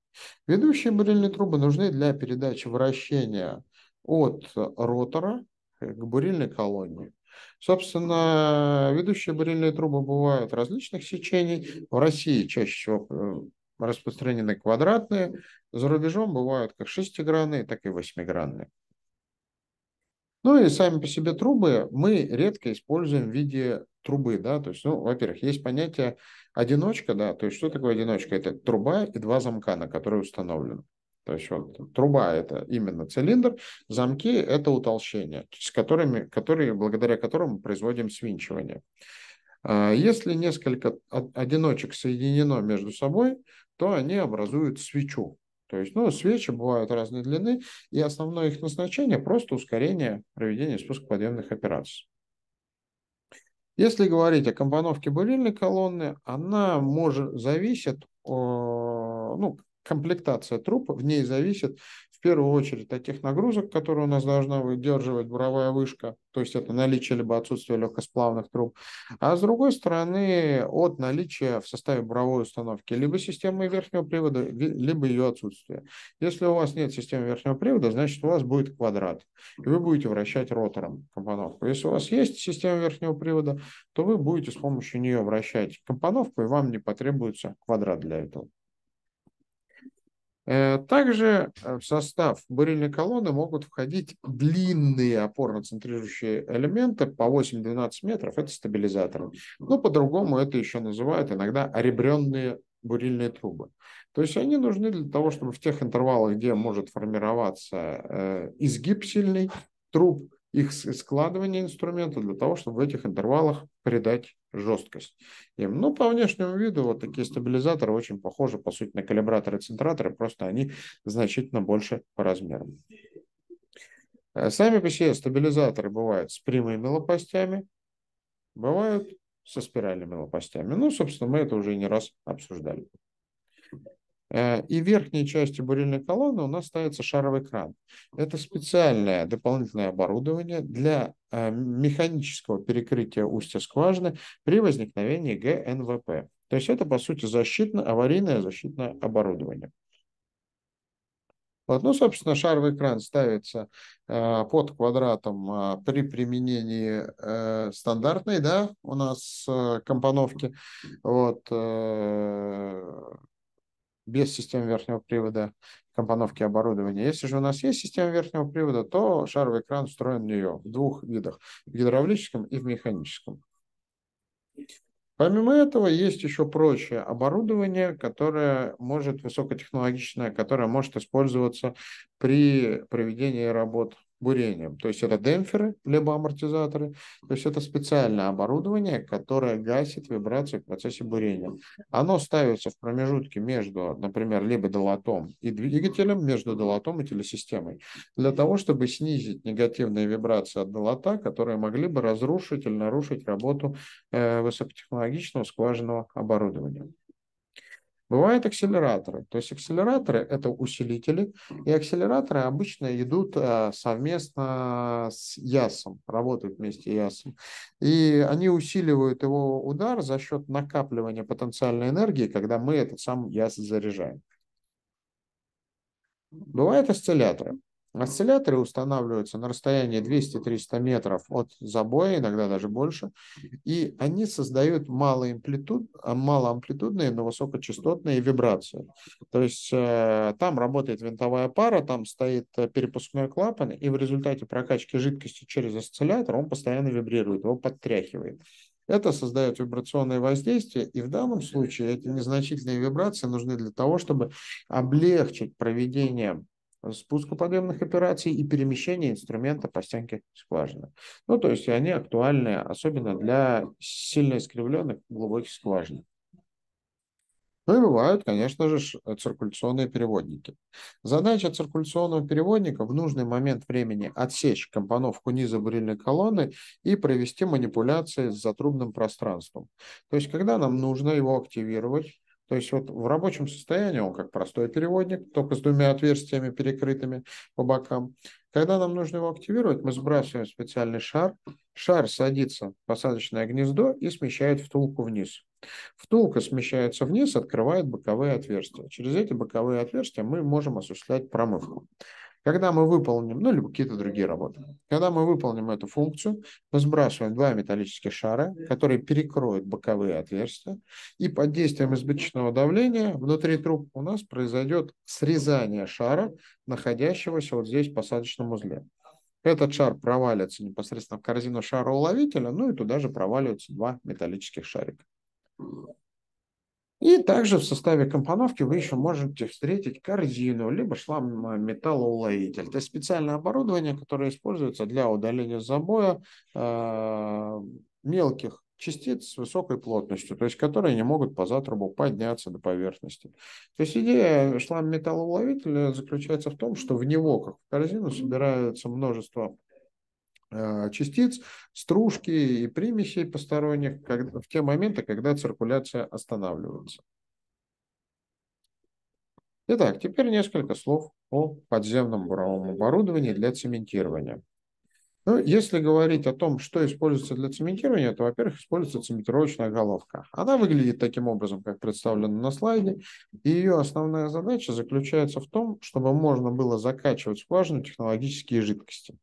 Ведущие бурильные трубы нужны для передачи вращения от ротора к бурильной колонне. Собственно, ведущие бурильные трубы бывают различных сечений. В России чаще всего э, распространены квадратные. За рубежом бывают как шестигранные, так и восьмигранные. Ну и сами по себе трубы мы редко используем в виде трубы, да, то есть, ну, во-первых, есть понятие одиночка, да, то есть что такое одиночка? Это труба и два замка, на которые установлены. То есть вот труба – это именно цилиндр, замки – это утолщение, с которыми, которые, благодаря которым мы производим свинчивание. А если несколько одиночек соединено между собой, то они образуют свечу. То есть, ну, свечи бывают разной длины, и основное их назначение – просто ускорение проведения спускоподъемных операций. Если говорить о компоновке бурильной колонны, она может зависит, ну, комплектация трупа, в ней зависит первую очередь от тех нагрузок, которые у нас должна выдерживать буровая вышка, то есть это наличие либо отсутствие легкосплавных труб, а с другой стороны от наличия в составе буровой установки либо системы верхнего привода, либо ее отсутствия. Если у вас нет системы верхнего привода, значит у вас будет квадрат, и вы будете вращать ротором компоновку. Если у вас есть система верхнего привода, то вы будете с помощью нее вращать компоновку, и вам не потребуется квадрат для этого. Э, также э, в состав бурильной колонны могут входить длинные опорно-центрирующие элементы по 8-12 метров, это стабилизаторы. Но по-другому это еще называют иногда оребренные бурильные трубы. То есть они нужны для того, чтобы в тех интервалах, где может формироваться э, изгиб сильный труб, их складывание инструмента для того, чтобы в этих интервалах придать жесткость им. Ну, по внешнему виду вот такие стабилизаторы очень похожи, по сути, на калибраторы-центраторы, и просто они значительно больше по размерам. Э, сами по себе стабилизаторы бывают с прямыми лопастями, бывают со спиральными лопастями. Ну, собственно, мы это уже не раз обсуждали. Э, и в верхней части бурильной колонны у нас ставится шаровый кран. Это специальное дополнительное оборудование для э, механического перекрытия устья скважины при возникновении ГНВП. То есть это, по сути, защитное, аварийное защитное оборудование. Вот. Ну, собственно, шаровый кран ставится э, под квадратом э, при применении э, стандартной, да, у нас э, компоновки. Вот, э, без системы верхнего привода компоновки оборудования. Если же у нас есть система верхнего привода, то шаровый кран встроен в нее в двух видах, в гидравлическом и в механическом. Помимо этого, есть еще прочее оборудование, которое может, высокотехнологичное, которое может использоваться при проведении работ бурением. То есть это демпферы, либо амортизаторы. То есть это специальное оборудование, которое гасит вибрации в процессе бурения. Оно ставится в промежутке между, например, либо долотом и двигателем, между долотом и телесистемой, для того, чтобы снизить негативные вибрации от долота, которые могли бы разрушить или нарушить работу э, высокотехнологичного скважинного оборудования. Бывают акселераторы. То есть акселераторы – это усилители, и акселераторы обычно идут э, совместно с ЯСом, работают вместе ЯСом. И они усиливают его удар за счет накапливания потенциальной энергии, когда мы этот сам ЯС заряжаем. Бывают осцилляторы. Осцилляторы устанавливаются на расстоянии 200-300 метров от забоя, иногда даже больше, и они создают малоамплитудные, но высокочастотные вибрации. То есть э, там работает винтовая пара, там стоит э, перепускной клапан, и в результате прокачки жидкости через осциллятор он постоянно вибрирует, его подтряхивает. Это создает вибрационное воздействие, и в данном случае эти незначительные вибрации нужны для того, чтобы облегчить проведение спуску подъемных операций и перемещения инструмента по стенке скважины. Ну, то есть они актуальны особенно для сильно искривленных глубоких скважин. Ну и бывают, конечно же, циркуляционные переводники. Задача циркуляционного переводника в нужный момент времени отсечь компоновку низа бурильной колонны и провести манипуляции с затрубным пространством. То есть, когда нам нужно его активировать, то есть вот в рабочем состоянии он как простой переводник, только с двумя отверстиями перекрытыми по бокам. Когда нам нужно его активировать, мы сбрасываем специальный шар. Шар садится в посадочное гнездо и смещает втулку вниз. Втулка смещается вниз, открывает боковые отверстия. Через эти боковые отверстия мы можем осуществлять промывку. Когда мы выполним, ну, либо какие-то другие работы, когда мы выполним эту функцию, мы сбрасываем два металлических шара, которые перекроют боковые отверстия, и под действием избыточного давления внутри труб у нас произойдет срезание шара, находящегося вот здесь в посадочном узле. Этот шар провалится непосредственно в корзину шароуловителя, ну и туда же проваливаются два металлических шарика. И также в составе компоновки вы еще можете встретить корзину, либо шлам металлоуловитель. То есть специальное оборудование, которое используется для удаления забоя э, мелких частиц с высокой плотностью, то есть которые не могут по затрубу подняться до поверхности. То есть идея шлам металлоуловителя заключается в том, что в него, как в корзину, собирается множество а, частиц, стружки и примесей посторонних в те моменты, когда циркуляция останавливается. Итак, теперь несколько слов о подземном буровом оборудовании для цементирования. Ну, если говорить о том, что используется для цементирования, то, во-первых, используется цементировочная головка. Она выглядит таким образом, как представлено на слайде, и ее основная задача заключается в том, чтобы можно было закачивать в скважину технологические жидкости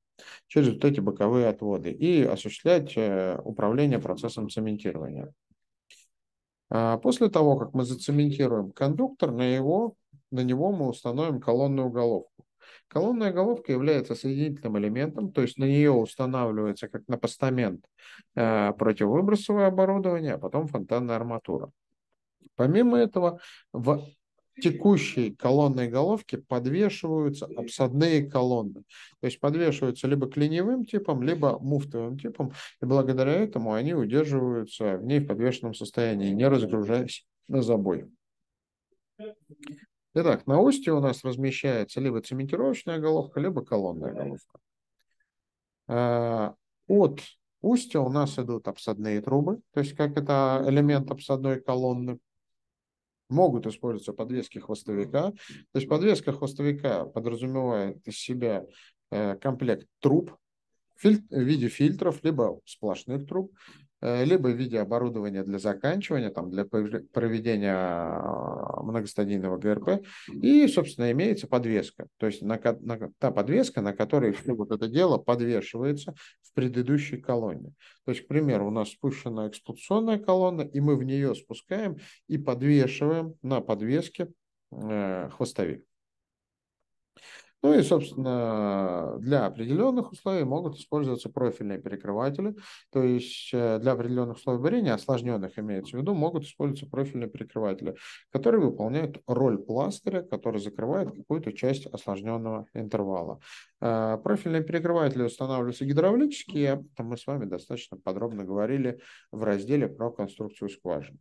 через вот эти боковые отводы и осуществлять э, управление процессом цементирования. А после того, как мы зацементируем кондуктор, на, его, на него мы установим колонную головку. Колонная головка является соединительным элементом, то есть на нее устанавливается как на постамент э, противовыбросовое оборудование, а потом фонтанная арматура. Помимо этого, в текущей колонной головки подвешиваются обсадные колонны. То есть подвешиваются либо клиневым типом, либо муфтовым типом, и благодаря этому они удерживаются в ней в подвешенном состоянии, не разгружаясь на забой. Итак, на устье у нас размещается либо цементировочная головка, либо колонная головка. А, от устья у нас идут обсадные трубы, то есть как это элемент обсадной колонны могут использоваться подвески хвостовика. То есть подвеска хвостовика подразумевает из себя э, комплект труб в виде фильтров, либо сплошных труб, Э, либо в виде оборудования для заканчивания, там, для проведения а, многостадийного ГРП, и, собственно, имеется подвеска. То есть на, на, та подвеска, на которой все вот это дело подвешивается в предыдущей колонне. То есть, к примеру, у нас спущена эксплуатационная колонна, и мы в нее спускаем и подвешиваем на подвеске э, хвостовик. Ну и, собственно, для определенных условий могут использоваться профильные перекрыватели, то есть э, для определенных условий бурения, осложненных имеется в виду, могут использоваться профильные перекрыватели, которые выполняют роль пластыря, который закрывает какую-то часть осложненного интервала. Э, профильные перекрыватели устанавливаются гидравлические, об этом мы с вами достаточно подробно говорили в разделе про конструкцию скважин.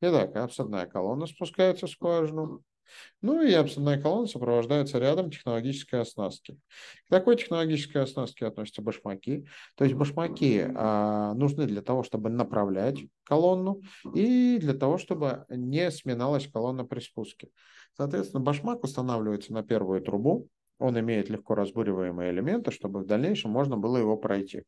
Итак, обсадная колонна спускается в скважину. Ну и обсадная колонна сопровождается рядом технологической оснастки. К такой технологической оснастке относятся башмаки. То есть башмаки а, нужны для того, чтобы направлять колонну и для того, чтобы не сминалась колонна при спуске. Соответственно, башмак устанавливается на первую трубу. Он имеет легко разбуриваемые элементы, чтобы в дальнейшем можно было его пройти.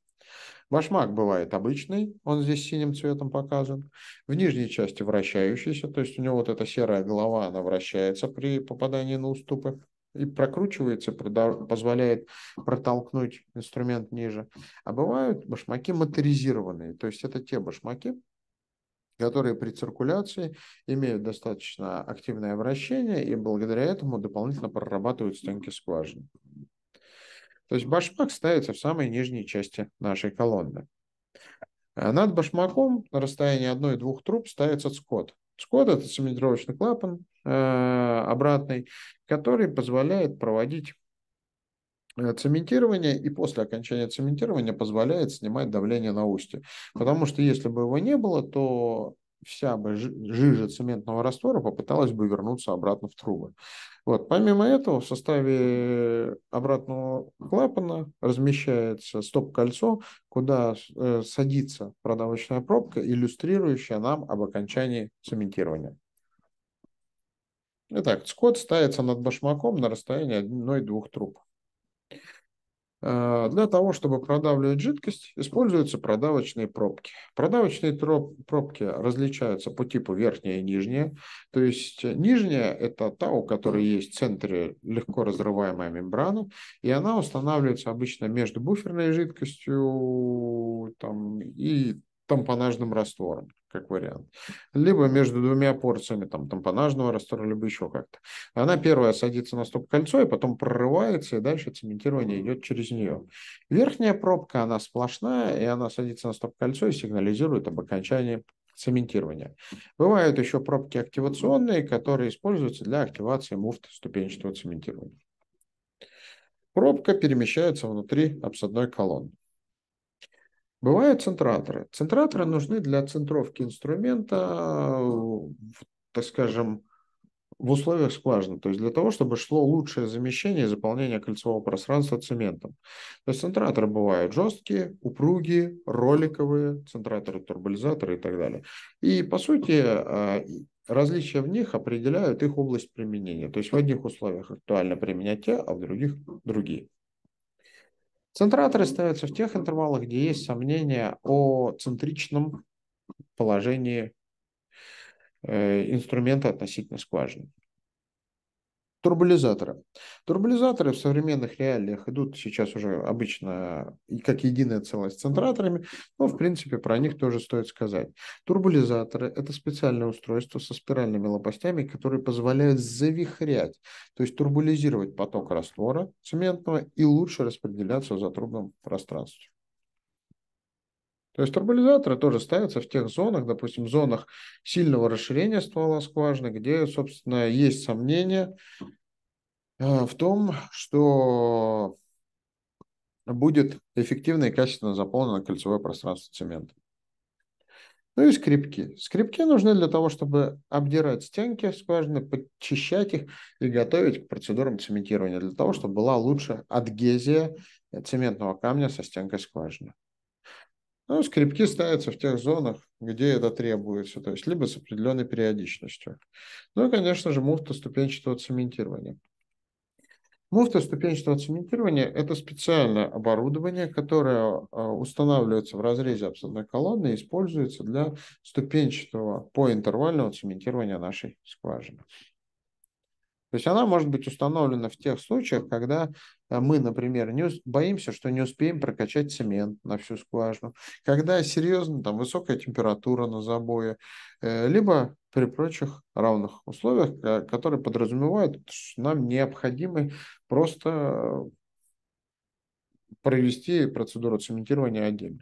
Башмак бывает обычный, он здесь синим цветом показан. В нижней части вращающийся, то есть у него вот эта серая голова, она вращается при попадании на уступы и прокручивается, позволяет протолкнуть инструмент ниже. А бывают башмаки моторизированные, то есть это те башмаки, которые при циркуляции имеют достаточно активное вращение и благодаря этому дополнительно прорабатывают стенки скважины. То есть башмак ставится в самой нижней части нашей колонны. А над башмаком на расстоянии одной двух труб ставится скот. Скот – это цементировочный клапан э, обратный, который позволяет проводить э, цементирование и после окончания цементирования позволяет снимать давление на устье. Потому что если бы его не было, то вся бы жижа цементного раствора попыталась бы вернуться обратно в трубы. Вот. Помимо этого, в составе обратного клапана размещается стоп-кольцо, куда э, садится продавочная пробка, иллюстрирующая нам об окончании цементирования. Итак, скот ставится над башмаком на расстоянии 1-2 труб. Э, для того, чтобы продавливать жидкость, используются продавочные пробки. Продавочные пробки различаются по типу верхняя и нижняя. То есть нижняя – это та, у которой есть в центре легко разрываемая мембрана, и она устанавливается обычно между буферной жидкостью там, и тампонажным раствором, как вариант. Либо между двумя порциями там, тампонажного раствора, либо еще как-то. Она первая садится на стоп-кольцо и потом прорывается, и дальше цементирование идет через нее. Верхняя пробка, она сплошная, и она садится на стоп-кольцо и сигнализирует об окончании цементирования. Бывают еще пробки активационные, которые используются для активации муфт ступенчатого цементирования. Пробка перемещается внутри обсадной колонны. Бывают центраторы. Центраторы нужны для центровки инструмента, так скажем, в условиях скважины, то есть для того, чтобы шло лучшее замещение и заполнение кольцевого пространства цементом. То есть центраторы бывают жесткие, упругие, роликовые, центраторы, турболизаторы и так далее. И, по сути, а, различия в них определяют их область применения. То есть в одних условиях актуально применять те, а в других – другие. Центраторы ставятся в тех интервалах, где есть сомнения о центричном положении э, инструмента относительно скважины. Турбулизаторы. Турбулизаторы в современных реалиях идут сейчас уже обычно как единая целость с центраторами, но в принципе про них тоже стоит сказать. Турбулизаторы это специальное устройство со спиральными лопастями, которые позволяют завихрять, то есть турбулизировать поток раствора цементного и лучше распределяться в затрубном пространстве. То есть турболизаторы тоже ставятся в тех зонах, допустим, зонах сильного расширения ствола скважины, где, собственно, есть сомнения э, в том, что будет эффективно и качественно заполнено кольцевое пространство цементом. Ну и скрипки. Скрипки нужны для того, чтобы обдирать стенки скважины, подчищать их и готовить к процедурам цементирования, для того, чтобы была лучше адгезия цементного камня со стенкой скважины. Ну, скрипки ставятся в тех зонах, где это требуется, то есть либо с определенной периодичностью. Ну и, конечно же, муфта ступенчатого цементирования. Муфта ступенчатого цементирования – это специальное оборудование, которое э, устанавливается в разрезе обсадной колонны и используется для ступенчатого поинтервального цементирования нашей скважины. То есть она может быть установлена в тех случаях, когда э, мы, например, не боимся, что не успеем прокачать цемент на всю скважину, когда серьезно там высокая температура на забое, э, либо при прочих равных условиях, э, которые подразумевают, что нам необходимо просто провести процедуру цементирования отдельно.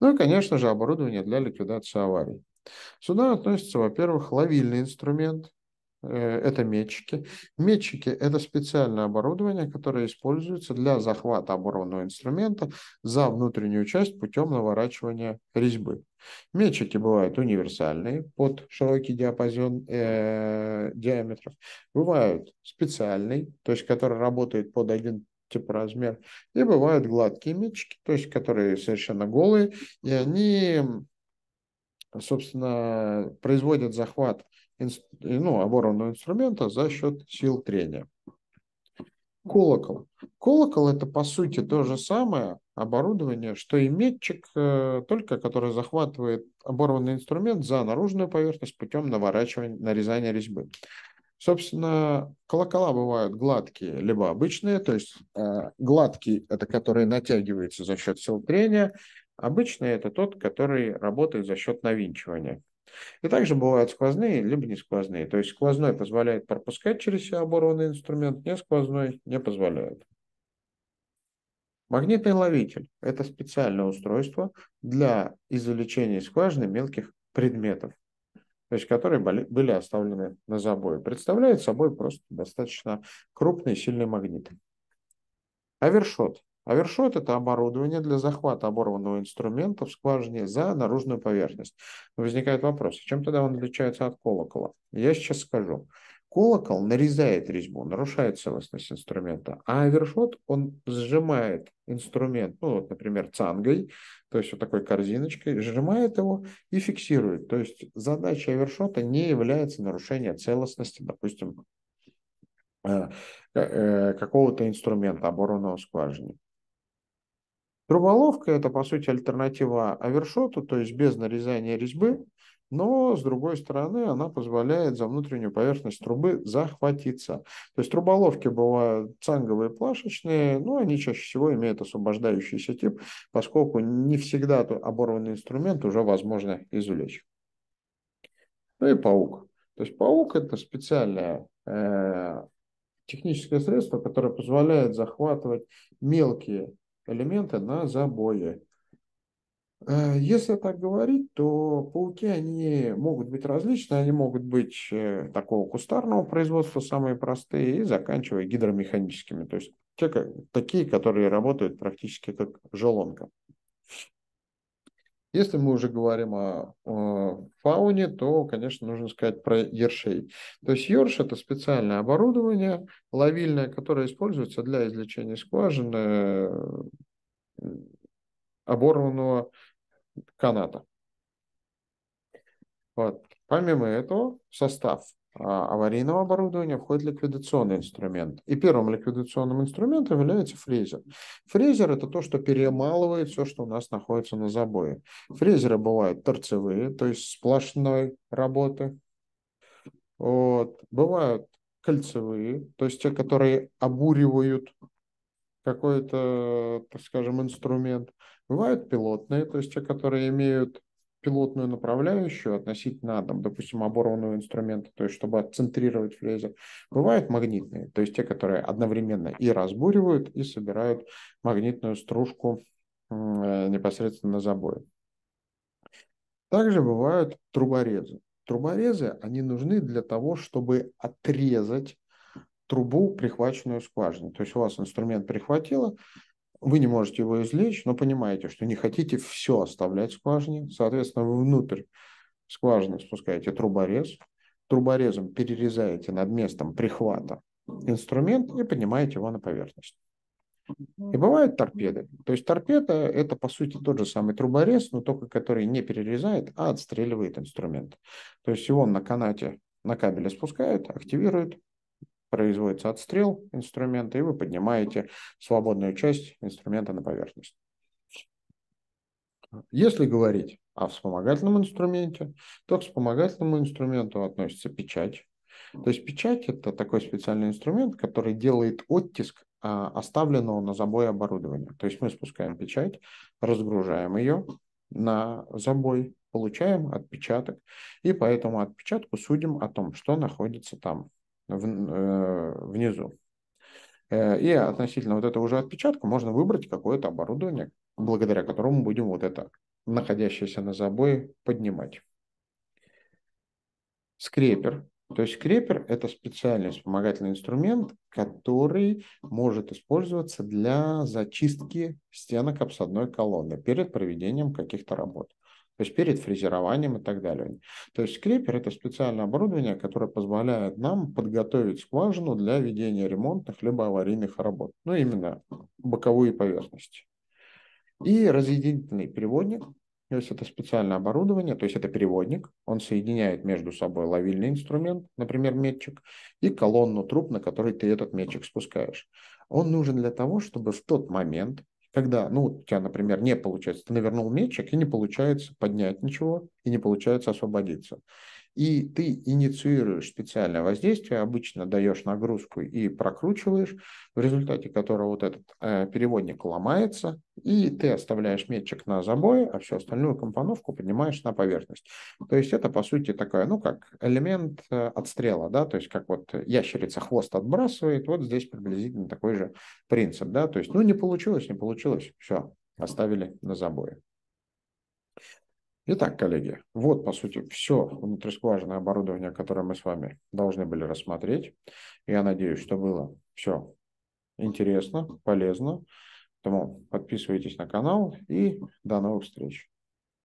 Ну и, конечно же, оборудование для ликвидации аварий. Сюда относится, во-первых, ловильный инструмент, Э, это метчики. Метчики – это специальное оборудование, которое используется для захвата оборонного инструмента за внутреннюю часть путем наворачивания резьбы. Метчики бывают универсальные под широкий диапазон э, диаметров. Бывают специальные, то есть который работает под один типа размер. И бывают гладкие метчики, то есть которые совершенно голые, и они, собственно, производят захват ну, оборонного инструмента за счет сил трения. Колокол. Колокол – это, по сути, то же самое оборудование, что и метчик, э, только который захватывает оборванный инструмент за наружную поверхность путем наворачивания, нарезания резьбы. Собственно, колокола бывают гладкие, либо обычные, то есть э, гладкий – это который натягивается за счет сил трения, обычный – это тот, который работает за счет навинчивания. И также бывают сквозные, либо не сквозные. То есть сквозной позволяет пропускать через себя оборванный инструмент, не сквозной не позволяет. Магнитный ловитель – это специальное устройство для извлечения скважины мелких предметов, то есть которые были оставлены на забое. Представляет собой просто достаточно крупный сильный магнит. Авершот а вершот – это оборудование для захвата оборванного инструмента в скважине за наружную поверхность. возникает вопрос, а чем тогда он отличается от колокола? Я сейчас скажу. Колокол нарезает резьбу, нарушает целостность инструмента, а вершот, он сжимает инструмент, ну вот, например, цангой, то есть вот такой корзиночкой, сжимает его и фиксирует. То есть задача вершота не является нарушение целостности, допустим, э, э, какого-то инструмента, оборванного скважины. Труболовка – это, по сути, альтернатива овершоту, то есть без нарезания резьбы, но, с другой стороны, она позволяет за внутреннюю поверхность трубы захватиться. То есть труболовки бывают цанговые, плашечные, но они чаще всего имеют освобождающийся тип, поскольку не всегда оборванный инструмент уже возможно извлечь. Ну и паук. То есть паук – это специальная э, техническое средство, которое позволяет захватывать мелкие элементы на забое. Э, если так говорить, то пауки, они могут быть различные, они могут быть э, такого кустарного производства, самые простые, и заканчивая гидромеханическими, то есть те, такие, которые работают практически как желонка. Если мы уже говорим о, о фауне, то, конечно, нужно сказать про ершей. То есть ерш – это специальное оборудование ловильное, которое используется для извлечения скважины э, оборванного каната. Вот. Помимо этого, в состав а, аварийного оборудования входит ликвидационный инструмент. И первым ликвидационным инструментом является фрезер. Фрезер – это то, что перемалывает все, что у нас находится на забое. Фрезеры бывают торцевые, то есть сплошной работы. Вот. Бывают кольцевые, то есть те, которые обуривают какой-то, так скажем, инструмент. Бывают пилотные, то есть те, которые имеют пилотную направляющую относительно, там, допустим, оборванного инструмента, то есть чтобы отцентрировать фрезер. Бывают магнитные, то есть те, которые одновременно и разбуривают, и собирают магнитную стружку э, непосредственно на забое. Также бывают труборезы. Труборезы, они нужны для того, чтобы отрезать трубу, прихваченную скважиной. То есть у вас инструмент прихватило, вы не можете его извлечь, но понимаете, что не хотите все оставлять в скважине. Соответственно, вы внутрь скважины спускаете труборез, труборезом перерезаете над местом прихвата инструмент и поднимаете его на поверхность. И бывают торпеды. То есть торпеда – это, по сути, тот же самый труборез, но только который не перерезает, а отстреливает инструмент. То есть его на канате, на кабеле спускают, активируют, производится отстрел инструмента, и вы поднимаете свободную часть инструмента на поверхность. Если говорить о вспомогательном инструменте, то к вспомогательному инструменту относится печать. То есть печать – это такой специальный инструмент, который делает оттиск а, оставленного на забое оборудования. То есть мы спускаем печать, разгружаем ее на забой, получаем отпечаток, и по этому отпечатку судим о том, что находится там в, э, внизу. Э, и относительно вот этого уже отпечатка можно выбрать какое-то оборудование, благодаря которому будем вот это находящееся на забое поднимать. Скрепер. То есть скрепер – это специальный вспомогательный инструмент, который может использоваться для зачистки стенок обсадной колонны перед проведением каких-то работ то есть перед фрезерованием и так далее. То есть скрепер это специальное оборудование, которое позволяет нам подготовить скважину для ведения ремонтных либо аварийных работ, ну именно боковые поверхности. И разъединительный переводник, то есть это специальное оборудование, то есть это переводник, он соединяет между собой ловильный инструмент, например, метчик, и колонну труб, на которой ты этот метчик спускаешь. Он нужен для того, чтобы в тот момент, когда, ну, у тебя, например, не получается, ты навернул мечик и не получается поднять ничего, и не получается освободиться и ты инициируешь специальное воздействие, обычно даешь нагрузку и прокручиваешь, в результате которого вот этот э, переводник ломается, и ты оставляешь метчик на забое, а всю остальную компоновку поднимаешь на поверхность. То есть это, по сути, такое, ну, как элемент э, отстрела, да, то есть как вот ящерица хвост отбрасывает, вот здесь приблизительно такой же принцип, да, то есть, ну, не получилось, не получилось, все, оставили на забое. Итак, коллеги, вот, по сути, все внутрискважинное оборудование, которое мы с вами должны были рассмотреть. Я надеюсь, что было все интересно, полезно. Поэтому подписывайтесь на канал и до новых встреч.